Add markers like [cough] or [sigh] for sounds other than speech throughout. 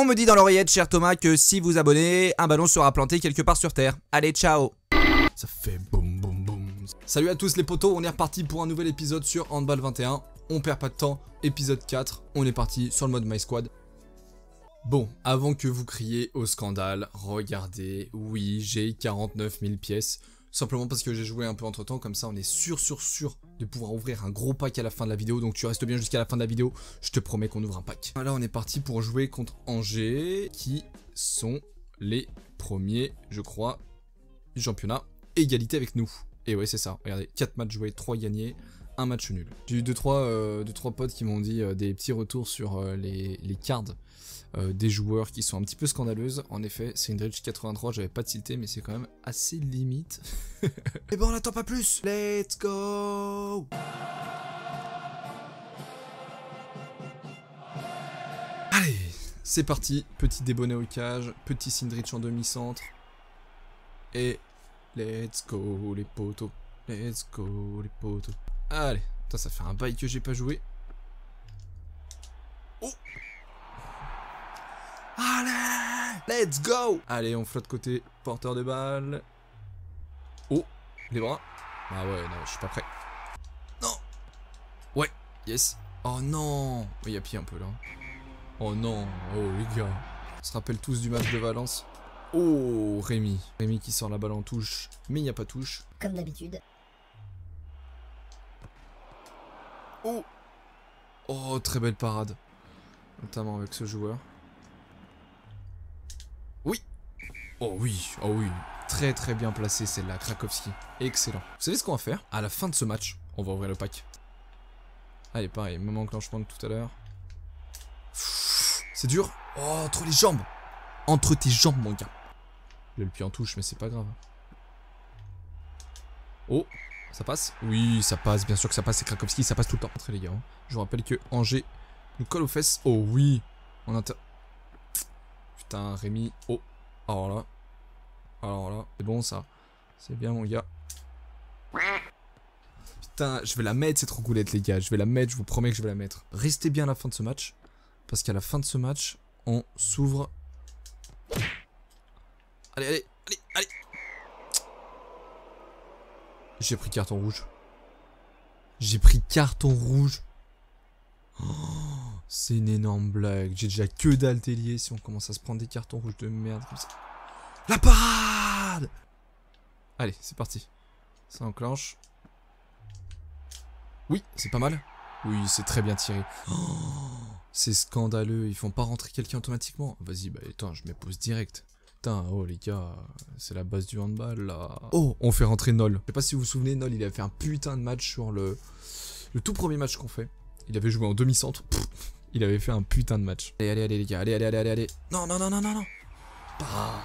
On me dit dans l'oreillette, cher Thomas, que si vous abonnez, un ballon sera planté quelque part sur Terre. Allez, ciao Ça fait boum boum boum. Salut à tous les potos, on est reparti pour un nouvel épisode sur Handball 21. On perd pas de temps, épisode 4, on est parti sur le mode My Squad. Bon, avant que vous criez au scandale, regardez, oui, j'ai 49 000 pièces simplement parce que j'ai joué un peu entre temps, comme ça on est sûr sûr sûr de pouvoir ouvrir un gros pack à la fin de la vidéo, donc tu restes bien jusqu'à la fin de la vidéo, je te promets qu'on ouvre un pack. Alors on est parti pour jouer contre Angers, qui sont les premiers je crois du championnat, égalité avec nous. Et ouais c'est ça, regardez, 4 matchs joués, 3 gagnés, un match nul. J'ai 2-3 deux, trois, euh, trois potes qui m'ont dit euh, des petits retours sur euh, les, cartes des joueurs qui sont un petit peu scandaleuses. En effet, c'est une 83, j'avais pas tilté, mais c'est quand même assez limite. [laughs] Et eh bon, on n'attend pas plus Let's go Allez, c'est parti. Petit débonnet au cage, petit Sindrich en demi-centre. Et let's go les potos, let's go les potos. Allez, ça fait un bail que j'ai pas joué. Oh Allez Let's go Allez, on flotte côté porteur de balle. Oh Les bras Ah ouais, non, je suis pas prêt. Non Ouais, yes. Oh non Il y a pied un peu là. Oh non Oh les gars On se rappelle tous du match de Valence. Oh Rémi Rémi qui sort la balle en touche, mais il n'y a pas touche. Comme d'habitude. Oh. oh très belle parade. Notamment avec ce joueur. Oui Oh oui, oh oui. Très très bien placé celle-là, Krakowski. Excellent. Vous savez ce qu'on va faire À la fin de ce match, on va ouvrir le pack. Allez, ah, pareil, même enclenchement de tout à l'heure. C'est dur. Oh, entre les jambes. Entre tes jambes, mon gars. le pied en touche, mais c'est pas grave. Oh, ça passe Oui, ça passe, bien sûr que ça passe. C'est Krakowski, ça passe tout le temps. les gars. Je vous rappelle que Angers nous colle aux fesses. Oh oui On inter... Putain, Rémi. Oh Alors là. Alors là. C'est bon ça. C'est bien mon gars. Putain, je vais la mettre c'est cette rougoulette les gars. Je vais la mettre, je vous promets que je vais la mettre. Restez bien à la fin de ce match. Parce qu'à la fin de ce match, on s'ouvre. Allez, allez, allez, allez j'ai pris carton rouge. J'ai pris carton rouge. Oh, c'est une énorme blague. J'ai déjà que dalle si on commence à se prendre des cartons rouges de merde comme ça. La parade Allez, c'est parti. Ça enclenche. Oui, c'est pas mal. Oui, c'est très bien tiré. Oh, c'est scandaleux. Ils font pas rentrer quelqu'un automatiquement. Vas-y, bah attends, je me pose direct. Putain, oh les gars, c'est la base du handball là. Oh, on fait rentrer Nol. Je sais pas si vous vous souvenez, Nol, il avait fait un putain de match sur le, le tout premier match qu'on fait. Il avait joué en demi-centre. Il avait fait un putain de match. Allez, allez, allez les gars, allez, allez, allez, allez. Non, non, non, non, non, non. Bah.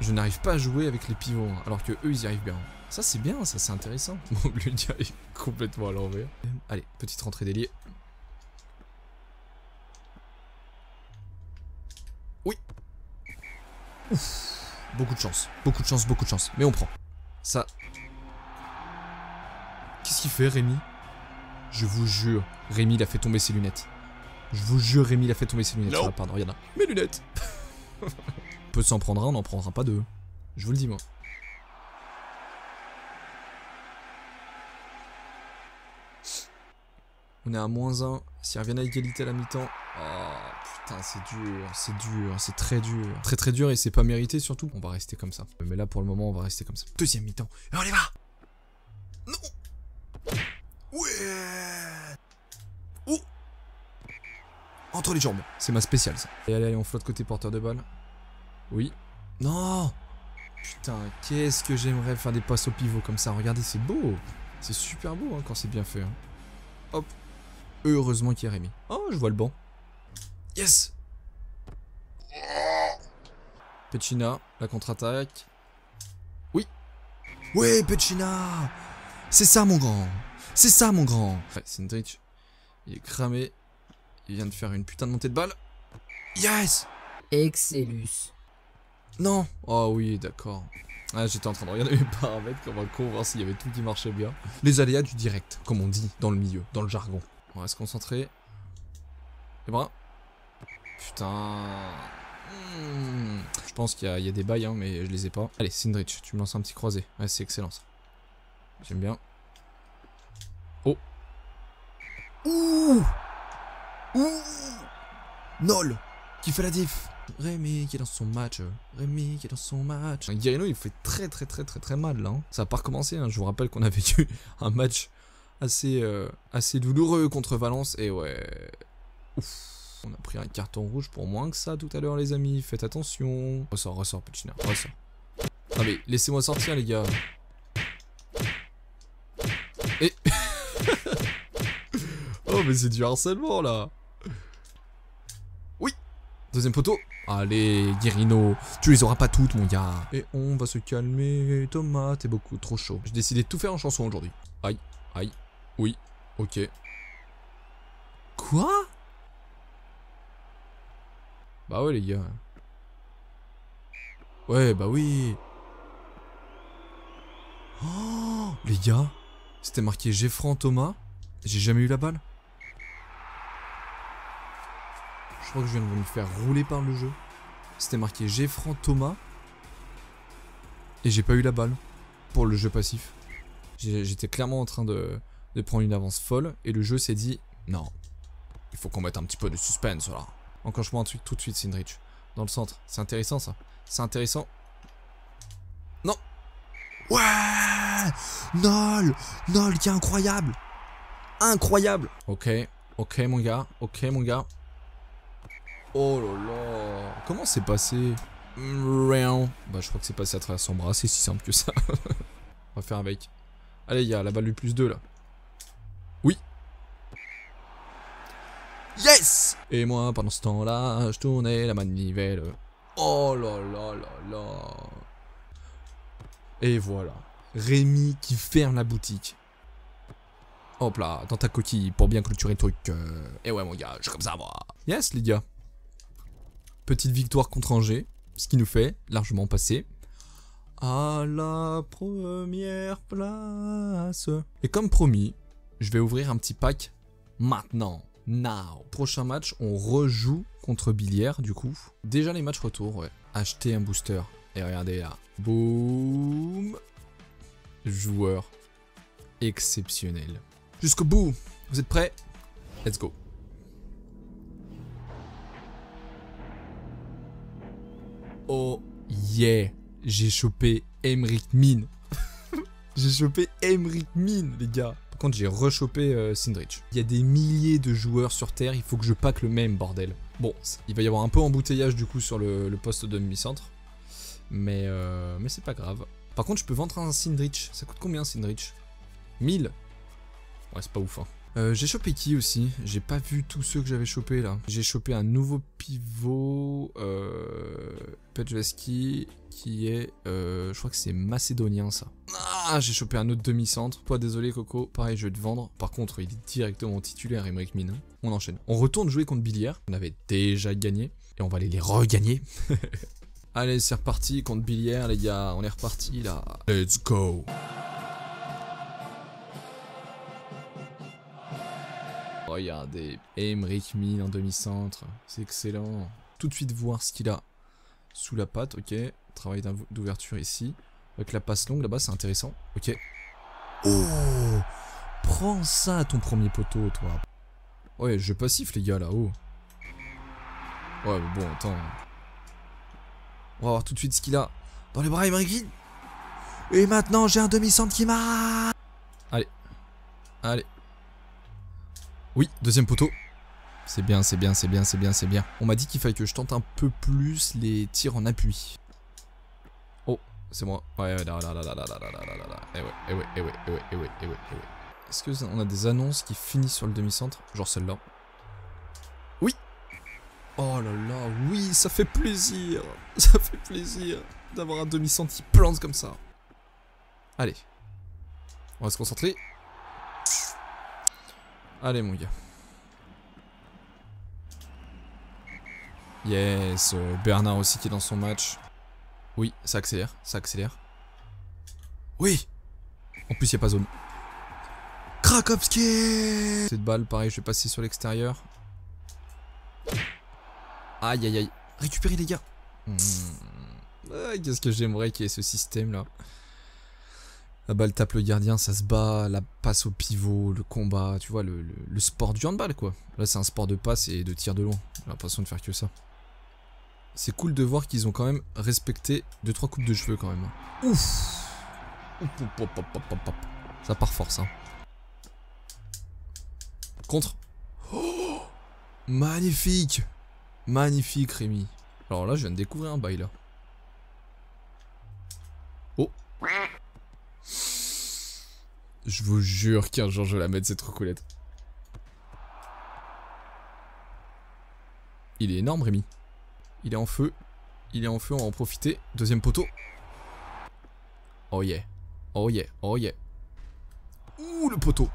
Je n'arrive pas à jouer avec les pivots, hein, alors que eux ils y arrivent bien. Ça c'est bien, ça c'est intéressant. Mon [laughs] lui il est complètement à l'envers. Allez, petite rentrée déliée. Oui, beaucoup de chance, beaucoup de chance, beaucoup de chance. Mais on prend. Ça... Qu'est-ce qu'il fait, Rémi Je vous jure, Rémi, il a fait tomber ses lunettes. Je vous jure, Rémi, il a fait tomber ses lunettes. y ah, pardon, a. Hein. Mes lunettes On peut s'en prendre un, on n'en prendra pas deux. Je vous le dis, moi. On est à moins 1. on revient à égalité à la mi-temps. Oh, c'est dur, c'est dur, c'est très dur. Très très dur et c'est pas mérité surtout. On va rester comme ça. Mais là pour le moment on va rester comme ça. Deuxième mi-temps. on va Non Ouais Oh Entre les jambes. C'est ma spéciale ça. Allez, allez, on flotte côté porteur de balle. Oui. Non Putain, qu'est-ce que j'aimerais faire des passes au pivot comme ça. Regardez, c'est beau. C'est super beau hein, quand c'est bien fait. Hein. Hop. Heureusement qu'il y a Rémi. Oh, je vois le banc. Yes Pechina, la contre-attaque. Oui Oui, Pechina C'est ça, mon grand C'est ça, mon grand Ouais, Sindrich, il est cramé. Il vient de faire une putain de montée de balle. Yes Excellus. Non Oh oui, d'accord. Ah, J'étais en train de regarder mes paramètres comme un con, voir s'il y avait tout qui marchait bien. Les aléas du direct, comme on dit dans le milieu, dans le jargon. On va se concentrer. Et eh bras. Ben, Putain. Hmm. Je pense qu'il y, a des bails, hein, mais je les ai pas. Allez, Sindrich, tu me lances un petit croisé. Ouais, c'est excellent J'aime bien. Oh. Ouh Ouh Nol Qui fait la diff Rémi qui est dans son match. Rémi qui est dans son match. Guirino, il fait très très très très très mal là. Hein. Ça a pas recommencé. Hein. Je vous rappelle qu'on a vécu [laughs] un match assez, euh, assez douloureux contre Valence. Et ouais. Ouf. On a pris un carton rouge pour moins que ça tout à l'heure, les amis. Faites attention. Ressort, ressort, putain. ressort. Non ah, mais, laissez-moi sortir, les gars. Et... [laughs] oh, mais c'est du harcèlement, là. Oui Deuxième poteau. Allez, Guérino, tu les auras pas toutes, mon gars. Et on va se calmer. Thomas, t'es beaucoup trop chaud. J'ai décidé de tout faire en chanson aujourd'hui. Aïe, aïe, oui, ok. Quoi bah ouais les gars. Ouais bah oui. Oh, les gars, c'était marqué Geffran Thomas. J'ai jamais eu la balle. Je crois que je viens de me faire rouler par le jeu. C'était marqué Geoffrey Thomas. Et j'ai pas eu la balle pour le jeu passif. J'étais clairement en train de, de prendre une avance folle et le jeu s'est dit non, il faut qu'on mette un petit peu de suspense là. Encore je vois tout de suite Sindrich. Dans le centre. C'est intéressant ça. C'est intéressant. Non Ouais Nol Nol qui est incroyable Incroyable Ok, ok mon gars, ok mon gars. Oh là là Comment c'est passé Rien. Bah je crois que c'est passé à travers son bras, c'est si simple que ça. [laughs] On va faire avec. Allez, il y a la balle plus 2 là. Oui, Yes Et moi, pendant ce temps-là, je tournais la manivelle. Oh là là là là Et voilà. Rémi qui ferme la boutique. Hop là, dans ta coquille, pour bien clôturer le truc. Euh, et ouais, mon gars, je suis comme ça, moi. Yes, les Petite victoire contre Angers, ce qui nous fait largement passer à la première place. Et comme promis, je vais ouvrir un petit pack maintenant now. Prochain match, on rejoue contre billière du coup. Déjà les matchs retour, ouais. Acheter un booster. Et regardez là. Boum. Joueur exceptionnel. Jusqu'au bout. Vous êtes prêts Let's go. Oh yeah. J'ai chopé Emric Min. [laughs] J'ai chopé Emric Min, les gars contre, j'ai rechopé euh, Sindrich. Il y a des milliers de joueurs sur Terre, il faut que je pack le même, bordel. Bon, il va y avoir un peu embouteillage du coup sur le, poste de demi-centre, mais, euh, mais c'est pas grave. Par contre, je peux vendre un Sindrich. Ça coûte combien, Sindrich 1000 Ouais, c'est pas ouf, hein. euh, j'ai chopé qui aussi J'ai pas vu tous ceux que j'avais chopé là. J'ai chopé un nouveau pivot, euh, qui est, je crois que c'est macédonien ça. Ah, j'ai chopé un autre demi-centre. Pas désolé, Coco. Pareil, je vais te vendre. Par contre, il est directement titulaire, Emmerich Min On enchaîne. On retourne jouer contre Billière. On avait déjà gagné. Et on va aller les regagner. [laughs] Allez, c'est reparti contre Bilière les gars. On est reparti, là. Let's go. Regardez, Emmerich Mine en demi-centre. C'est excellent. Tout de suite voir ce qu'il a sous la patte, ok. Travail d'ouverture ici. Avec la passe longue là-bas, c'est intéressant. Ok. Oh Prends ça ton premier poteau, toi. Ouais, je passif, les gars, là-haut. Ouais, mais bon, attends. On va voir tout de suite ce qu'il a. Dans les bras, il m'inquiète. Et maintenant, j'ai un demi-centre qui m'a... Allez. Allez. Oui, deuxième poteau. C'est bien, c'est bien, c'est bien, c'est bien, c'est bien. On m'a dit qu'il fallait que je tente un peu plus les tirs en appui. C'est moi. Ouais, Eh ouais, eh ouais, eh ouais, eh ouais, eh ouais, eh ouais, Est-ce que on a des annonces qui finissent sur le demi-centre Genre celle-là. Oui Oh là là, oui, ça fait plaisir [laughs] Ça fait plaisir d'avoir un demi-centre qui plante comme ça. Allez. On va se concentrer. Allez, mon gars. Yes, euh, Bernard aussi qui est dans son match. Oui, ça accélère, ça accélère. Oui En plus, il n'y a pas zone. Krakowski Cette balle, pareil, je vais passer sur l'extérieur. Aïe, aïe, aïe. Récupérez, les gars hmm. Qu'est-ce que j'aimerais qu'il y ait ce système-là. La balle tape le gardien, ça se bat, la passe au pivot, le combat, tu vois, le, le sport du handball, quoi. Là, c'est un sport de passe et de tir de loin. J'ai l'impression de faire que ça c'est cool de voir qu'ils ont quand même respecté 2-3 coupes de cheveux quand même. Ouf Ça part fort ça. Hein. Contre. Oh Magnifique Magnifique Rémi. Alors là je viens de découvrir un bail là. Oh Je vous jure qu'un jour je vais la mettre cette recoulette. Il est énorme Rémi. Il est en feu. Il est en feu, on va en profiter. Deuxième poteau. Oh yeah. Oh yeah. Oh yeah. Ouh, le poteau.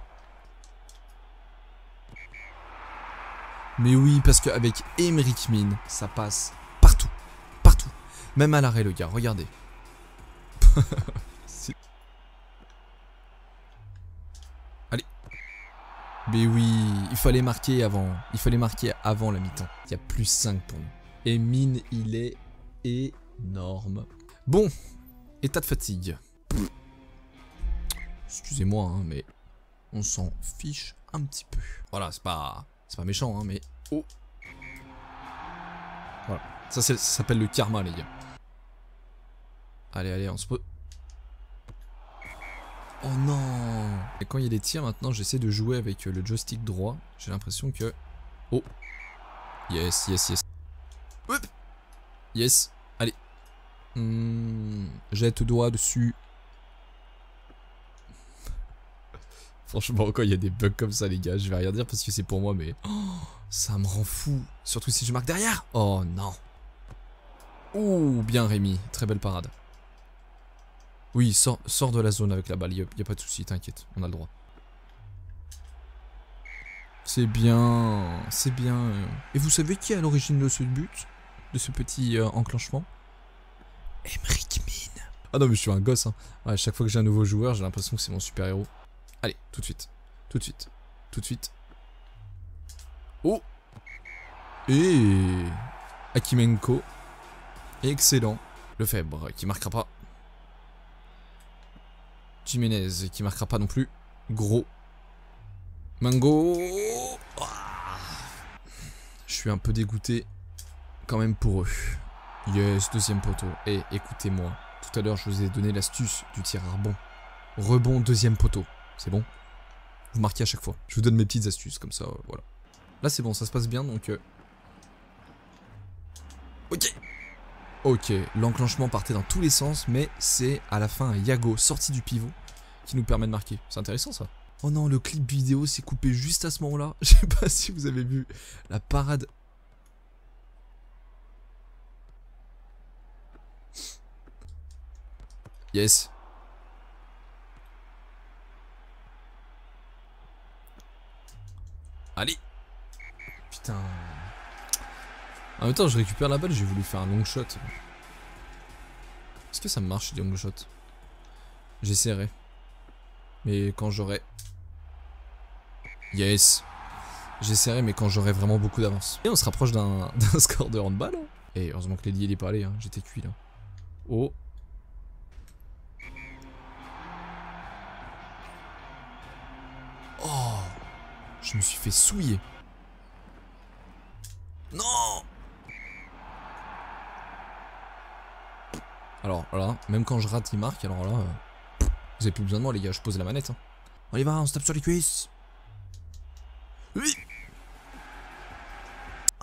Mais oui, parce qu'avec Emmerich Min, ça passe partout. Partout. Même à l'arrêt, le gars, regardez. [laughs] Allez. Mais oui, il fallait marquer avant. Il fallait marquer avant la mi-temps. Il y a plus 5 pour nous. Et mine, il est énorme. Bon, état de fatigue. Excusez-moi, hein, mais on s'en fiche un petit peu. Voilà, c'est pas, c'est pas méchant, hein, mais oh. Voilà, ça, s'appelle le karma, les gars. Allez, allez, on se peut Oh non Et quand il y a des tirs maintenant, j'essaie de jouer avec le joystick droit. J'ai l'impression que... Oh Yes, yes, yes. Yes. Allez. Hmm, jette jette doigt dessus. [laughs] Franchement, quand il y a des bugs comme ça, les gars, je vais rien dire parce que c'est pour moi, mais... [gasps] ça me rend fou. Surtout si je marque derrière. Oh, non. Ouh, bien Rémi. Très belle parade. Oui, sort de la zone avec la balle. Il a, a, pas de souci, t'inquiète. On a le droit. C'est bien. C'est bien. Et vous savez qui est à l'origine de ce but de ce petit euh, enclenchement. Emric Mine. Ah non, mais je suis un gosse. Hein. chaque fois que j'ai un nouveau joueur, j'ai l'impression que c'est mon super-héros. Allez, tout de suite. Tout de suite. Tout de suite. Oh Et... Akimenko. Excellent. Le Lefebvre qui marquera pas. Jiménez qui marquera pas non plus. Gros. Mango. Ah. Je suis un peu dégoûté quand même pour eux. Yes, deuxième poteau. Et écoutez-moi, tout à l'heure je vous ai donné l'astuce du tir à rebond. Rebond, deuxième poteau. C'est bon Vous marquez à chaque fois. Je vous donne mes petites astuces comme ça, euh, voilà. Là c'est bon, ça se passe bien donc... Euh. Ok Ok, l'enclenchement partait dans tous les sens, mais c'est à la fin Yago sorti du pivot qui nous permet de marquer. C'est intéressant ça. Oh non, le clip vidéo s'est coupé juste à ce moment-là. [laughs] Je sais pas si vous avez vu la parade Yes. Allez. Putain. En même temps, je récupère la balle, j'ai voulu faire un long shot. Est-ce que ça marche, des long shots J'essaierai. Mais quand j'aurai... Yes. J'essaierai, mais quand j'aurai vraiment beaucoup d'avance. Et on se rapproche d'un [laughs] score de handball. Hein. Et heureusement que Lady, il est pas allé, hein. j'étais cuit là. Oh. Je me suis fait souiller. Non Alors voilà, même quand je rate, il marque. Alors là, euh, vous avez plus besoin de moi, les gars. Je pose la manette. Hein. On y va, on se tape sur les cuisses. Oui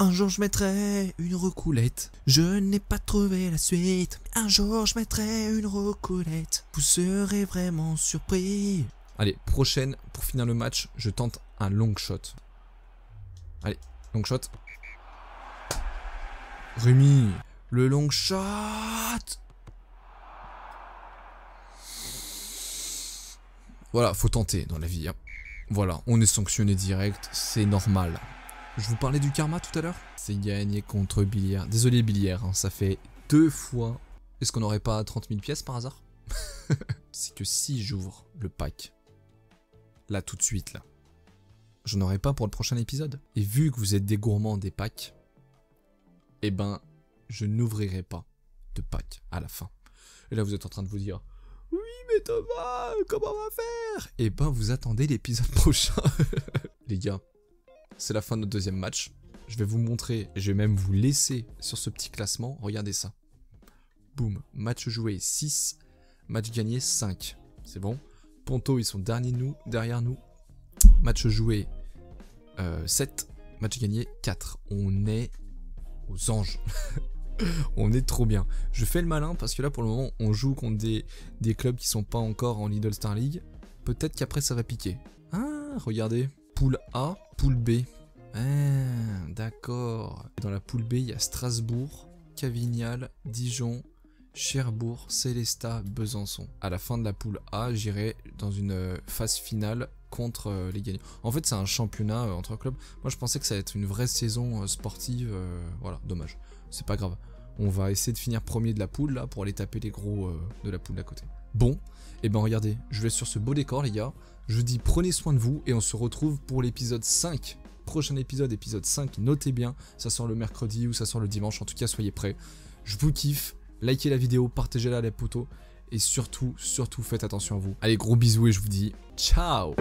un jour je mettrai une recoulette. Je n'ai pas trouvé la suite. Un jour je mettrai une recoulette. Vous serez vraiment surpris. Allez, prochaine, pour finir le match, je tente un long shot. Allez, long shot. Rumi, le long shot Voilà, faut tenter dans la vie. Hein. Voilà, on est sanctionné direct, c'est normal. Je vous parlais du karma tout à l'heure C'est gagné contre Billière. Désolé Billière, hein, ça fait deux fois. Est-ce qu'on n'aurait pas 30 000 pièces par hasard [laughs] C'est que si j'ouvre le pack, là tout de suite, là, je n'aurai pas pour le prochain épisode. Et vu que vous êtes des gourmands des packs, eh ben, je n'ouvrirai pas de Pâques à la fin. Et là, vous êtes en train de vous dire, oui, mais Thomas, comment on va faire Eh ben, vous attendez l'épisode [laughs] prochain. Les gars, c'est la fin de notre deuxième match. Je vais vous montrer, je vais même vous laisser sur ce petit classement. Regardez ça. Boum, match joué 6, match gagné 5. C'est bon Ponto, ils sont derniers nous, derrière nous, Match joué 7, euh, match gagné 4. On est aux anges. [laughs] on est trop bien. Je fais le malin parce que là pour le moment on joue contre des, clubs qui sont pas encore en Lidl Star League. Peut-être qu'après ça va piquer. Ah, regardez. Poule A, poule B. Ah, d'accord. Dans la poule B, il y a Strasbourg, Cavignal, Dijon, Cherbourg, Célesta, Besançon. À la fin de la poule A, j'irai dans une euh, phase finale contre euh, les gagnants. En fait, c'est un championnat euh, entre clubs. Moi, je pensais que ça allait être une vraie saison euh, sportive. voilà, dommage. C'est pas grave. On va essayer de finir premier de la poule là pour aller taper les gros de la poule d'à côté. Bon, et eh ben regardez, je vais sur ce beau décor les gars. Je vous dis prenez soin de vous et on se retrouve pour l'épisode 5. Prochain épisode, épisode 5, notez bien, ça sort le mercredi ou ça sort le dimanche, en tout cas soyez prêts. Je vous kiffe, likez la vidéo, partagez-la à la poteau. Et surtout, surtout, faites attention à vous. Allez, gros bisous et je vous dis ciao